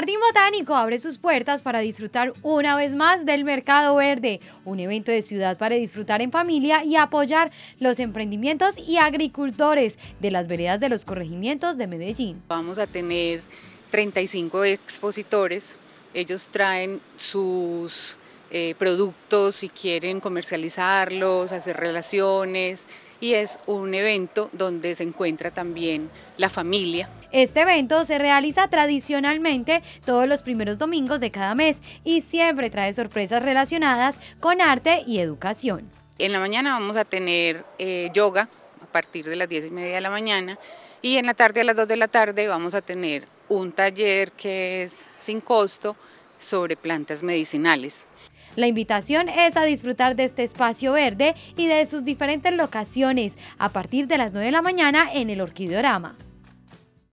Jardín Botánico abre sus puertas para disfrutar una vez más del Mercado Verde, un evento de ciudad para disfrutar en familia y apoyar los emprendimientos y agricultores de las veredas de los corregimientos de Medellín. Vamos a tener 35 expositores, ellos traen sus eh, productos y quieren comercializarlos, hacer relaciones y es un evento donde se encuentra también la familia este evento se realiza tradicionalmente todos los primeros domingos de cada mes y siempre trae sorpresas relacionadas con arte y educación. En la mañana vamos a tener eh, yoga a partir de las 10 y media de la mañana y en la tarde a las 2 de la tarde vamos a tener un taller que es sin costo sobre plantas medicinales. La invitación es a disfrutar de este espacio verde y de sus diferentes locaciones a partir de las 9 de la mañana en el Orquidorama.